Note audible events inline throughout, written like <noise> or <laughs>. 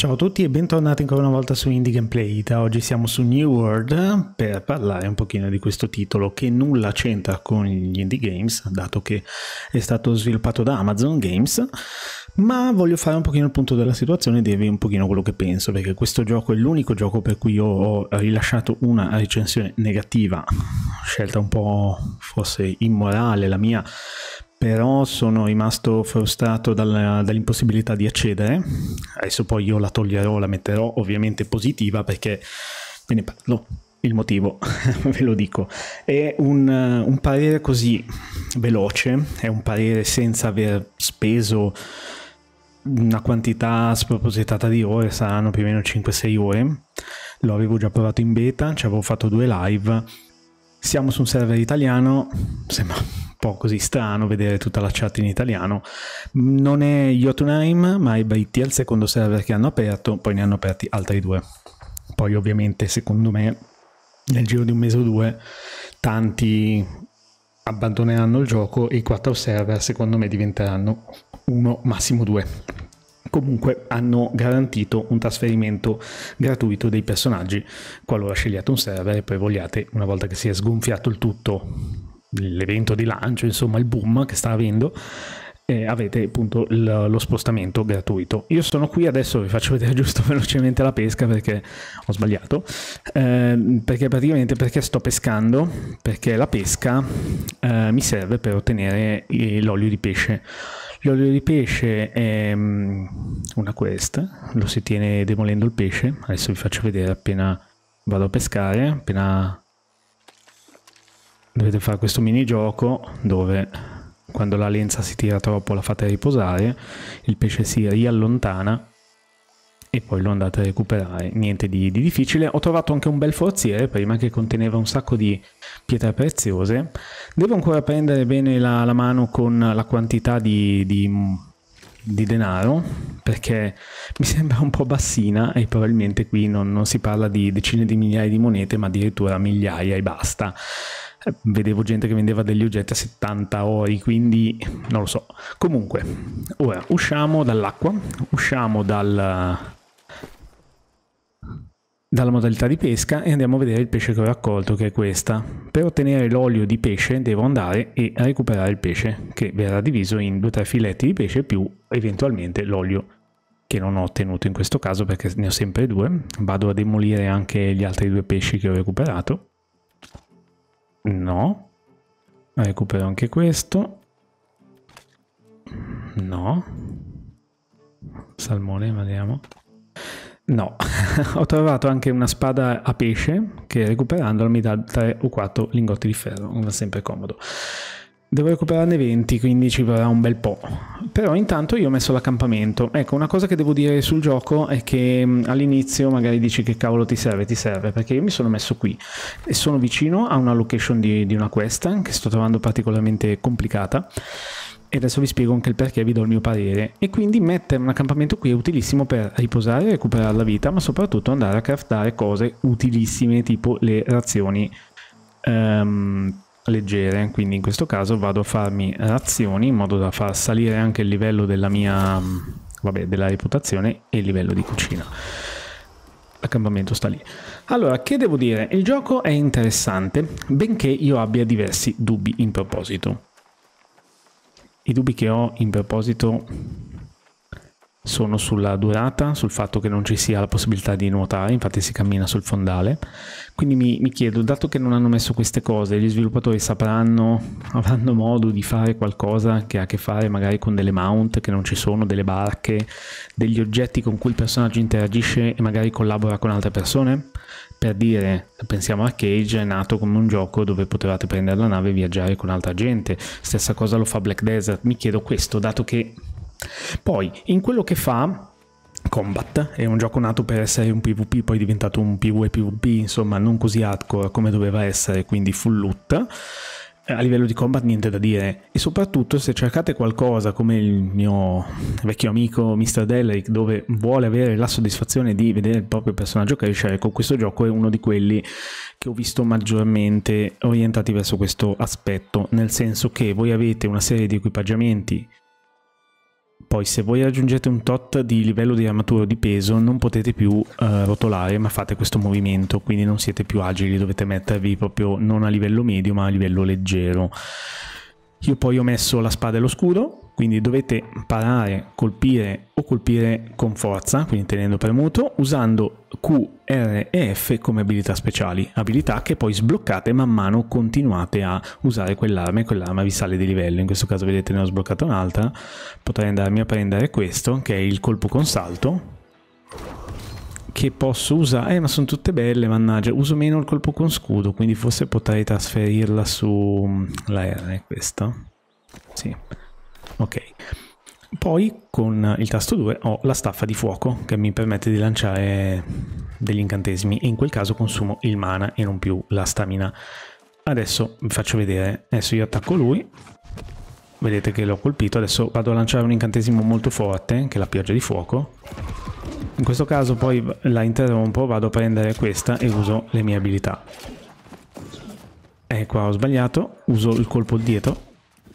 Ciao a tutti e bentornati ancora una volta su Indie Gameplay Ita. Oggi siamo su New World per parlare un pochino di questo titolo che nulla c'entra con gli indie games, dato che è stato sviluppato da Amazon Games, ma voglio fare un pochino il punto della situazione e dirvi un pochino quello che penso, perché questo gioco è l'unico gioco per cui io ho rilasciato una recensione negativa, scelta un po' forse immorale la mia, però sono rimasto frustrato dalla, dall'impossibilità di accedere. Adesso poi io la toglierò, la metterò ovviamente positiva perché ve ne parlo. Il motivo, <laughs> ve lo dico, è un, un, parere così veloce, è un parere senza aver speso una quantità spropositata di ore, saranno più o meno 5-6 ore. Lo avevo già provato in beta, ci avevo fatto due live siamo su un server italiano, sembra un po' così strano vedere tutta la chat in italiano. Non è Jotunheim, ma è Baitti il secondo server che hanno aperto, poi ne hanno aperti altri due. Poi ovviamente, secondo me, nel giro di un mese o due, tanti abbandoneranno il gioco e i quattro server secondo me diventeranno uno, massimo due comunque hanno garantito un trasferimento gratuito dei personaggi qualora scegliate un server e poi vogliate, una volta che si è sgonfiato il tutto, l'evento di lancio, insomma il boom che sta avendo, eh, avete appunto l- lo spostamento gratuito. Io sono qui, adesso vi faccio vedere giusto <laughs> velocemente la pesca perché ho sbagliato, eh, perché praticamente perché sto pescando, perché la pesca eh, mi serve per ottenere l'olio di pesce. L'olio di pesce è mm, una quest, lo si tiene demolendo il pesce, adesso vi faccio vedere appena vado a pescare, appena dovete fare questo mini gioco dove quando la lenza si tira troppo la fate riposare, il pesce si riallontana e poi lo andate a recuperare. Niente di, di, difficile. Ho trovato anche un bel forziere prima che conteneva un sacco di pietre preziose. Devo ancora prendere bene la, la mano con la quantità di, di, di, denaro perché mi sembra un po' bassina e probabilmente qui non, non si parla di decine di migliaia di monete ma addirittura migliaia e basta vedevo gente che vendeva degli oggetti a 70 ori, quindi non lo so. Comunque, ora usciamo dall'acqua, usciamo dal, dalla modalità di pesca e andiamo a vedere il pesce che ho raccolto, che è questa. Per ottenere l'olio di pesce devo andare e recuperare il pesce, che verrà diviso in 2-3 filetti di pesce più eventualmente l'olio che non ho ottenuto in questo caso perché ne ho sempre due. Vado a demolire anche gli altri due pesci che ho recuperato No. Recupero anche questo. No. Salmone, vediamo. No, <laughs> ho trovato anche una spada a pesce che recuperandola mi dà 3 o 4 lingotti di ferro, sempre comodo. Devo recuperarne 20, quindi ci vorrà un bel po'. Però intanto io ho messo l'accampamento. Ecco, una cosa che devo dire sul gioco è che mm, all'inizio magari dici che cavolo ti serve, ti serve, perché io mi sono messo qui e sono vicino a una location di, di una quest che sto trovando particolarmente complicata e adesso vi spiego anche il perché vi do il mio parere e quindi mettere un accampamento qui è utilissimo per riposare recuperare la vita ma soprattutto andare a craftare cose utilissime tipo le razioni um, leggere, quindi in questo caso vado a farmi azioni in modo da far salire anche il livello della mia mm, vabbè, della reputazione e il livello di cucina. L'accampamento sta lì. Allora, che devo dire? Il gioco è interessante, benché io abbia diversi dubbi in proposito. I dubbi che ho in proposito sono sulla durata, sul fatto che non ci sia la possibilità di nuotare, infatti si cammina sul fondale. Quindi mi, mi chiedo, dato che non hanno messo queste cose, gli sviluppatori sapranno, <laughs> avranno modo di fare qualcosa che ha a che fare magari con delle mount che non ci sono, delle barche, degli oggetti con cui il personaggio interagisce e magari collabora con altre persone? Per dire, pensiamo a Cage, è nato come un gioco dove potevate prendere la nave e viaggiare con altra gente. Stessa cosa lo fa Black Desert. Mi chiedo questo, dato che poi, in quello che fa, Combat è un gioco nato per essere un PvP, poi è diventato un PvE PvP, insomma, non così hardcore come doveva essere, quindi full loot. Eh, a livello di combat niente da dire e soprattutto se cercate qualcosa come il mio vecchio amico Mr. Delric dove vuole avere la soddisfazione di vedere il proprio personaggio crescere, ecco questo gioco è uno di quelli che ho visto maggiormente orientati verso questo aspetto, nel senso che voi avete una serie di equipaggiamenti poi se voi raggiungete un tot di livello di armatura o di peso non potete più eh, rotolare ma fate questo movimento, quindi non siete più agili, dovete mettervi proprio non a livello medio ma a livello leggero. Io poi ho messo la spada e lo scudo, quindi dovete parare, colpire o colpire con forza, quindi tenendo premuto, usando Q, R e F come abilità speciali, abilità che poi sbloccate man mano continuate a usare quell'arma e quell'arma vi sale di livello, in questo caso vedete ne ho sbloccata un'altra, potrei andarmi a prendere questo che è il colpo con salto, che posso usare, eh ma sono tutte belle mannaggia, uso meno il colpo con scudo, quindi forse potrei trasferirla su mm, la R questo, sì Ok. Poi con il tasto 2 ho la staffa di fuoco che mi permette di lanciare degli incantesimi e in quel caso consumo il mana e non più la stamina. Adesso vi faccio vedere, adesso io attacco lui, vedete che l'ho colpito, adesso vado a lanciare un incantesimo molto forte che è la pioggia di fuoco. In questo caso poi la interrompo, vado a prendere questa e uso le mie abilità. E ecco, qua ho sbagliato, uso il colpo dietro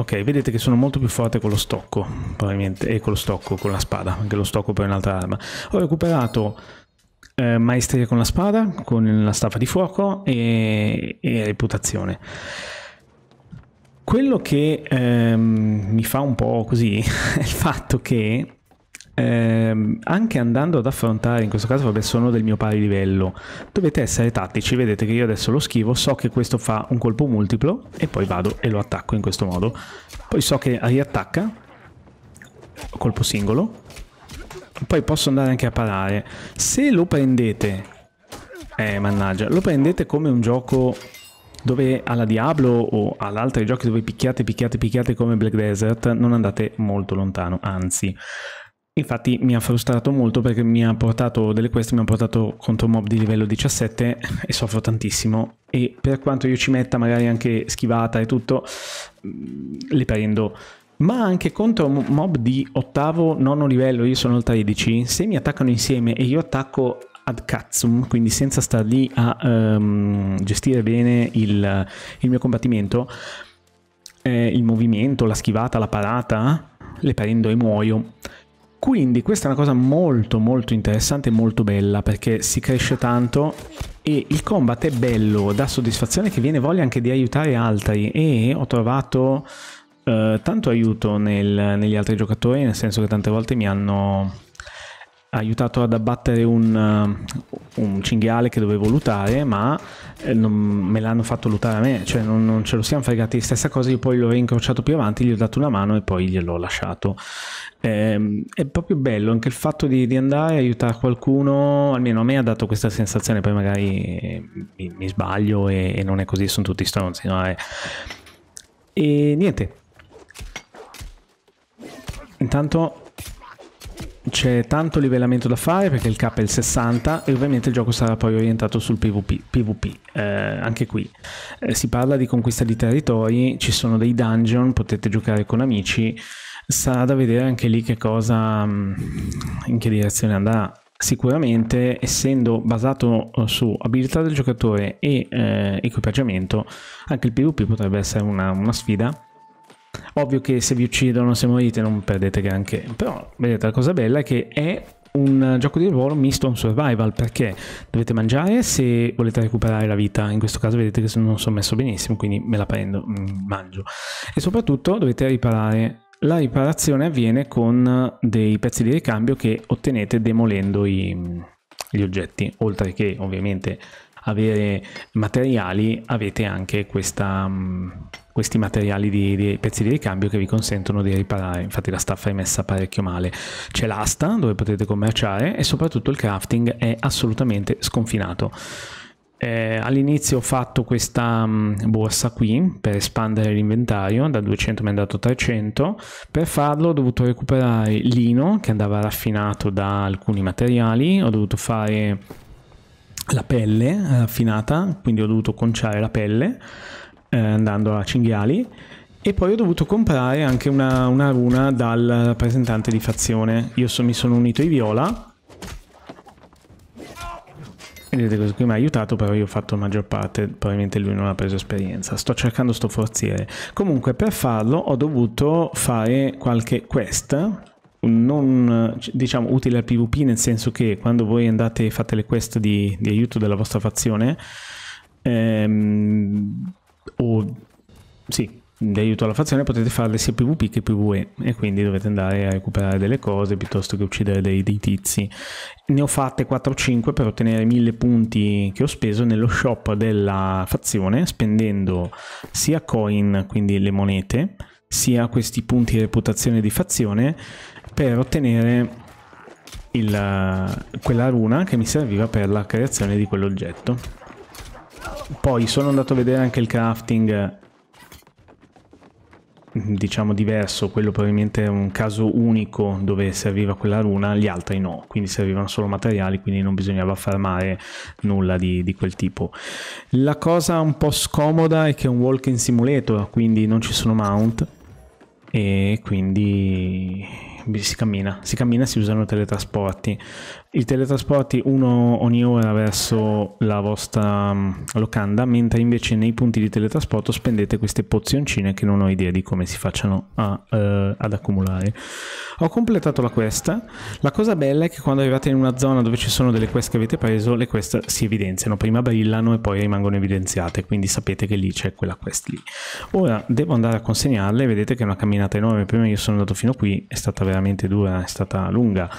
Ok, vedete che sono molto più forte con lo stocco, probabilmente, e con lo stocco, con la spada, anche lo stocco per un'altra arma. Ho recuperato eh, maestria con la spada, con la staffa di fuoco e, e reputazione. Quello che ehm, mi fa un po' così <laughs> è il fatto che Ehm, anche andando ad affrontare, in questo caso vabbè sono del mio pari livello, dovete essere tattici, vedete che io adesso lo schivo, so che questo fa un colpo multiplo e poi vado e lo attacco in questo modo, poi so che riattacca, colpo singolo, poi posso andare anche a parare, se lo prendete, eh mannaggia, lo prendete come un gioco dove alla Diablo o ad altri giochi dove picchiate, picchiate, picchiate come Black Desert non andate molto lontano, anzi Infatti mi ha frustrato molto perché mi ha portato delle quest, mi ha portato contro mob di livello 17 <laughs> e soffro tantissimo. E per quanto io ci metta magari anche schivata e tutto, mm, le prendo. Ma anche contro mob di ottavo, nono livello, io sono al 13, se mi attaccano insieme e io attacco ad cazzum, quindi senza star lì a um, gestire bene il, il mio combattimento, eh, il movimento, la schivata, la parata, le prendo e muoio. Quindi questa è una cosa molto molto interessante e molto bella perché si cresce tanto e il combat è bello, dà soddisfazione che viene voglia anche di aiutare altri e ho trovato eh, tanto aiuto nel, negli altri giocatori nel senso che tante volte mi hanno aiutato ad abbattere un, un cinghiale che dovevo lutare, ma eh, non, me l'hanno fatto lutare a me, cioè non, non ce lo siamo fregati. Stessa cosa, io poi l'ho rincrociato più avanti, gli ho dato una mano e poi gliel'ho lasciato. Eh, è proprio bello anche il fatto di, di andare a aiutare qualcuno, almeno a me ha dato questa sensazione, poi magari eh, mi, mi sbaglio e, e, non è così, sono tutti stronzi. No? Eh. E niente. Intanto c'è tanto livellamento da fare perché il cap è il 60 e ovviamente il gioco sarà poi orientato sul PvP. PvP. Eh, anche qui eh, si parla di conquista di territori, ci sono dei dungeon, potete giocare con amici, sarà da vedere anche lì che cosa, mm, in che direzione andrà. Sicuramente, essendo basato su abilità del giocatore e eh, equipaggiamento, anche il PvP potrebbe essere una, una sfida Ovvio che se vi uccidono, se morite, non perdete granché. Però, vedete, la cosa bella è che è un gioco di ruolo misto a un survival perché dovete mangiare se volete recuperare la vita in questo caso vedete che non sono messo benissimo quindi me la prendo mm, mangio e soprattutto dovete riparare la riparazione avviene con dei pezzi di ricambio che ottenete demolendo i, gli oggetti oltre che ovviamente avere materiali avete anche questa mm, questi materiali di, di, pezzi di ricambio che vi consentono di riparare. Infatti la staffa è messa parecchio male. C'è l'asta dove potete commerciare e soprattutto il crafting è assolutamente sconfinato. Eh, all'inizio ho fatto questa mh, mm, borsa qui per espandere l'inventario, da 200 mi è andato 300, per farlo ho dovuto recuperare lino che andava raffinato da alcuni materiali, ho dovuto fare la pelle raffinata, quindi ho dovuto conciare la pelle, eh, andando a Cinghiali e poi ho dovuto comprare anche una, una runa dal rappresentante di fazione. Io so, mi sono unito ai Viola. Vedete cosa qui mi ha aiutato, però io ho fatto la maggior parte, probabilmente lui non ha preso esperienza. Sto cercando sto forziere. Comunque per farlo ho dovuto fare qualche quest non diciamo utile al PvP nel senso che quando voi andate e fate le quest di, di aiuto della vostra fazione ehm, o sì, di aiuto alla fazione potete farle sia PvP che PvE e quindi dovete andare a recuperare delle cose piuttosto che uccidere dei, dei tizi. Ne ho fatte 4 o 5 per ottenere 1000 punti che ho speso nello shop della fazione spendendo sia coin, quindi le monete, sia questi punti di reputazione di fazione per ottenere il, quella runa che mi serviva per la creazione di quell'oggetto. Poi sono andato a vedere anche il crafting diciamo diverso, quello probabilmente è un caso unico dove serviva quella runa, gli altri no, quindi servivano solo materiali, quindi non bisognava farmare nulla di, di quel tipo. La cosa un po' scomoda è che è un walking simulator, quindi non ci sono mount e quindi si cammina, si cammina si usano i teletrasporti. I teletrasporti uno ogni ora verso la vostra mm, locanda, mentre invece nei punti di teletrasporto spendete queste pozioncine che non ho idea di come si facciano a, eh, ad accumulare. Ho completato la quest. La cosa bella è che quando arrivate in una zona dove ci sono delle quest che avete preso, le quest si evidenziano. Prima brillano e poi rimangono evidenziate, quindi sapete che lì c'è quella quest lì. Ora devo andare a consegnarle, vedete che è una camminata enorme. Prima io sono andato fino qui, è stata veramente veramente dura, è stata lunga.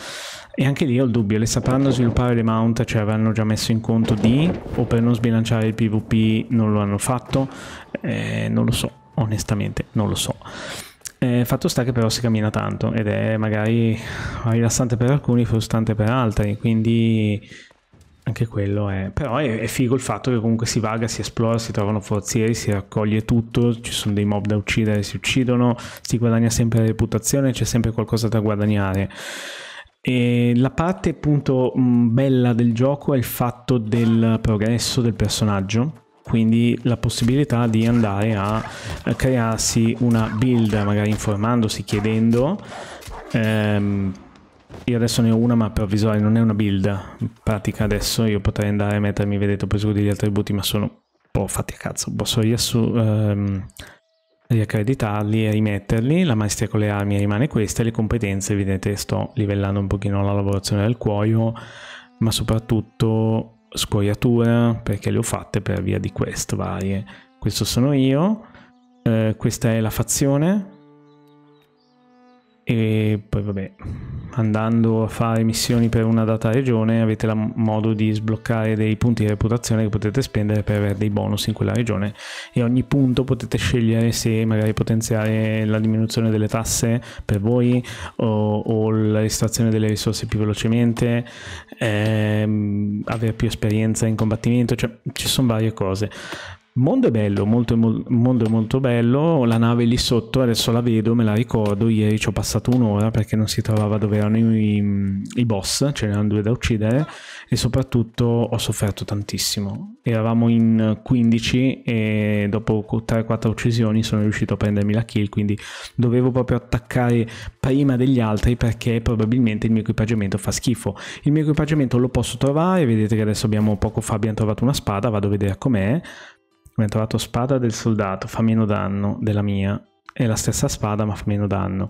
E anche lì ho il dubbio, le sapranno sviluppare le mount, cioè avranno già messo in conto di, o per non sbilanciare il PvP non lo hanno fatto, eh, non lo so, onestamente non lo so. Eh, fatto sta che però si cammina tanto ed è magari rilassante per alcuni, frustrante per altri, quindi anche quello è. Però è, è, figo il fatto che comunque si vaga, si esplora, si trovano forzieri, si raccoglie tutto, ci sono dei mob da uccidere, si uccidono, si guadagna sempre reputazione, c'è sempre qualcosa da guadagnare. E la parte appunto mm, bella del gioco è il fatto del progresso del personaggio, quindi la possibilità di andare a crearsi una build, magari informandosi, chiedendo. Ehm, io adesso ne ho una mappa visuale, non è una build pratica adesso, io potrei andare a mettermi, vedete, ho preso degli attributi ma sono un po' fatti a cazzo, posso ehm, riaccreditarli e rimetterli, la maestria con le armi rimane questa, le competenze, vedete, sto livellando un pochino la lavorazione del cuoio, ma soprattutto scoiatura, perché le ho fatte per via di quest varie. Questo sono io, eh, questa è la fazione, e poi vabbè andando a fare missioni per una data regione avete la, modo di sbloccare dei punti di reputazione che potete spendere per avere dei bonus in quella regione e ogni punto potete scegliere se magari potenziare la diminuzione delle tasse per voi o, o la estrazione delle risorse più velocemente ehm, avere più esperienza in combattimento cioè ci sono varie cose Mondo è bello, molto, mondo è molto bello, la nave lì sotto, adesso la vedo, me la ricordo, ieri ci ho passato un'ora perché non si trovava dove erano i, i boss, ce n'erano due da uccidere e soprattutto ho sofferto tantissimo. Eravamo in 15 e dopo 3-4 uccisioni sono riuscito a prendermi la kill, quindi dovevo proprio attaccare prima degli altri perché probabilmente il mio equipaggiamento fa schifo. Il mio equipaggiamento lo posso trovare, vedete che adesso abbiamo poco fa abbiamo trovato una spada, vado a vedere com'è come ha trovato spada del soldato, fa meno danno della mia. È la stessa spada ma fa meno danno.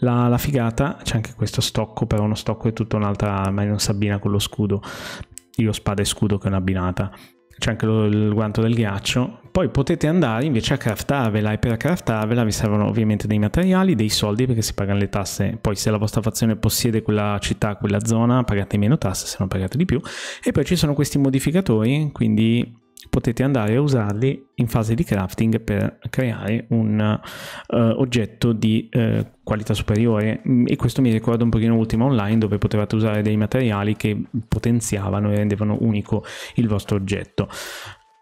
La, la figata, c'è anche questo stocco, però uno stocco è tutta un'altra arma e non si abbina con lo scudo. Io spada e scudo che è un'abbinata. C'è anche lo, il guanto del ghiaccio. Poi potete andare invece a craftarvela e per craftarvela vi servono ovviamente dei materiali, dei soldi perché si pagano le tasse. Poi se la vostra fazione possiede quella città, quella zona, pagate meno tasse, se non pagate di più. E poi ci sono questi modificatori, quindi potete andare a usarli in fase di crafting per creare un uh, oggetto di uh, qualità superiore e questo mi ricorda un pochino Ultima Online dove potevate usare dei materiali che potenziavano e rendevano unico il vostro oggetto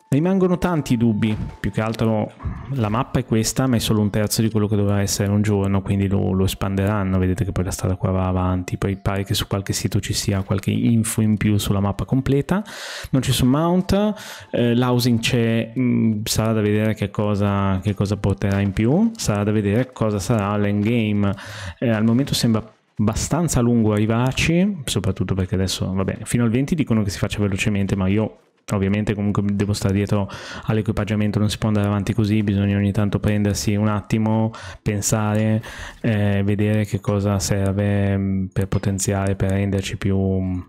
Rimangono tanti dubbi, più che altro la mappa è questa, ma è solo un terzo di quello che dovrà essere un giorno, quindi lo, lo espanderanno, vedete che poi la strada qua va avanti, poi pare che su qualche sito ci sia qualche info in più sulla mappa completa, non ci sono mount, eh, l'housing c'è, mm, sarà da vedere che cosa, che cosa, porterà in più, sarà da vedere cosa sarà l'endgame, eh, al momento sembra abbastanza lungo arrivarci, soprattutto perché adesso, va bene, fino al 20 dicono che si faccia velocemente, ma io ovviamente comunque devo stare dietro all'equipaggiamento, non si può andare avanti così, bisogna ogni tanto prendersi un attimo, pensare, eh, vedere che cosa serve mm, per potenziare, per renderci più mm,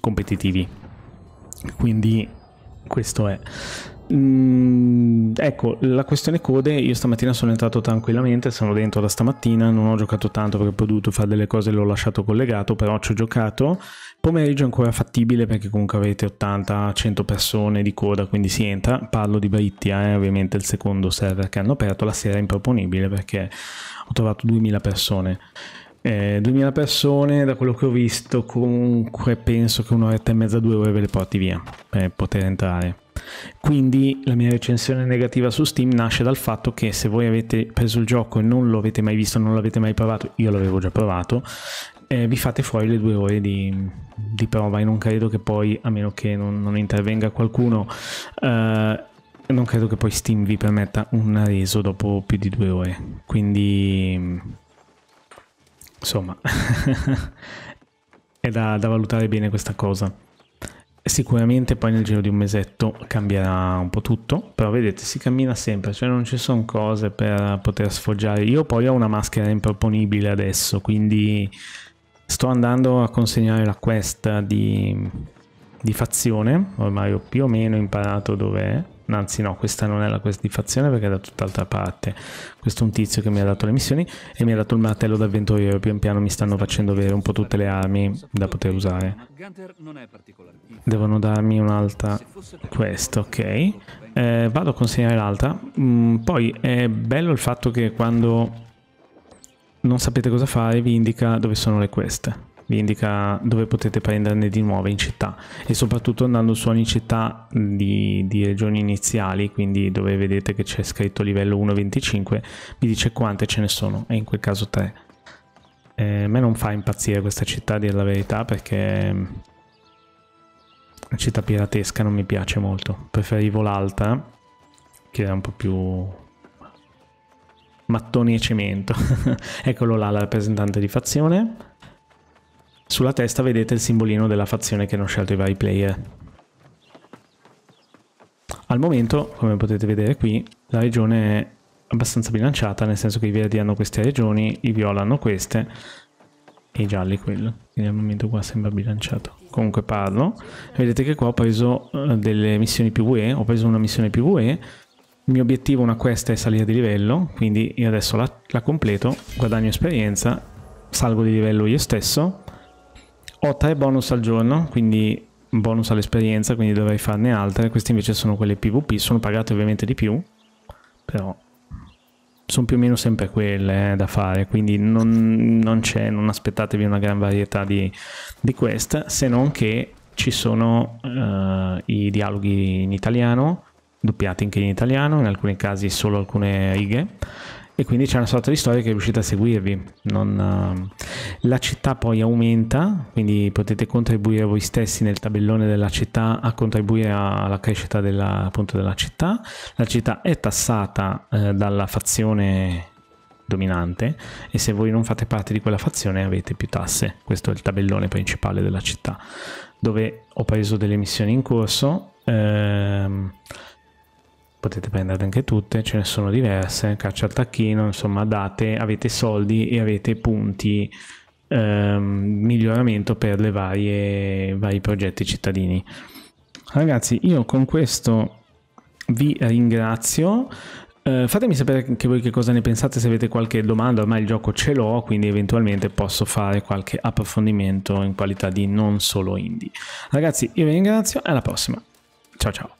competitivi. Quindi questo è. Mm, ecco, la questione code, io stamattina sono entrato tranquillamente, sono dentro da stamattina, non ho giocato tanto perché ho potuto fare delle cose, e l'ho lasciato collegato, però ci ho giocato. Pomeriggio è ancora fattibile perché comunque avete 80-100 persone di coda, quindi si entra. Parlo di Baittia, è eh, ovviamente il secondo server che hanno aperto, la sera è improponibile perché ho trovato 2000 persone. Eh, 2000 persone, da quello che ho visto, comunque penso che un'oretta e mezza, due ore ve le porti via per poter entrare. Quindi la mia recensione negativa su Steam nasce dal fatto che se voi avete preso il gioco e non lo avete mai visto, non l'avete mai provato, io l'avevo già provato, eh, vi fate fuori le due ore di, di, prova e non credo che poi, a meno che non, non intervenga qualcuno, eh, non credo che poi Steam vi permetta un reso dopo più di due ore. Quindi, insomma, <laughs> è da, da valutare bene questa cosa. Sicuramente poi nel giro di un mesetto cambierà un po' tutto, però vedete si cammina sempre, cioè non ci sono cose per poter sfoggiare. Io poi ho una maschera improponibile adesso, quindi sto andando a consegnare la quest di, di fazione, ormai ho più o meno imparato dov'è, anzi no, questa non è la quest di fazione perché è da tutt'altra parte. Questo è un tizio che mi ha dato le missioni e mi ha dato il martello d'avventuriero. pian piano mi stanno facendo avere un po' tutte le armi da poter usare. Devono darmi un'altra... questo, ok. Eh, vado a consegnare l'altra. Mm, poi è bello il fatto che quando non sapete cosa fare vi indica dove sono le queste vi indica dove potete prenderne di nuove in città e soprattutto andando su ogni città di, di regioni iniziali, quindi dove vedete che c'è scritto livello 1.25, vi dice quante ce ne sono e in quel caso 3. Eh, a me non fa impazzire questa città, a dire la verità, perché la mm, città piratesca non mi piace molto. Preferivo l'alta, che è un po' più mattoni e cemento. <laughs> Eccolo là, la rappresentante di fazione. Sulla testa vedete il simbolino della fazione che hanno scelto i vari player. Al momento, come potete vedere qui, la regione è abbastanza bilanciata, nel senso che i verdi hanno queste regioni, i viola hanno queste e i gialli quello. Quindi al momento qua sembra bilanciato. Comunque parlo. Vedete che qua ho preso eh, delle missioni PvE, ho preso una missione PvE. Il mio obiettivo, una quest, è salire di livello, quindi io adesso la, la completo, guadagno esperienza, salgo di livello io stesso ho tre bonus al giorno, quindi bonus all'esperienza, quindi dovrei farne altre. Queste invece sono quelle PvP, sono pagate ovviamente di più, però sono più o meno sempre quelle eh, da fare, quindi non, non, non, aspettatevi una gran varietà di, di quest, se non che ci sono eh, i dialoghi in italiano, doppiati anche in italiano, in alcuni casi solo alcune righe, e quindi c'è una sorta di storia che riuscite a seguirvi. Non, uh, la città poi aumenta, quindi potete contribuire voi stessi nel tabellone della città a contribuire alla crescita della, appunto, della città. La città è tassata uh, dalla fazione dominante e se voi non fate parte di quella fazione avete più tasse. Questo è il tabellone principale della città dove ho preso delle missioni in corso. uh, potete prenderle anche tutte, ce ne sono diverse, caccia al tacchino, insomma date, avete soldi e avete punti ehm, miglioramento per le varie vari progetti cittadini. Ragazzi, io con questo vi ringrazio. Eh, fatemi sapere anche voi che cosa ne pensate, se avete qualche domanda, ormai il gioco ce l'ho, quindi eventualmente posso fare qualche approfondimento in qualità di non solo indie. Ragazzi, io vi ringrazio e alla prossima. Ciao ciao.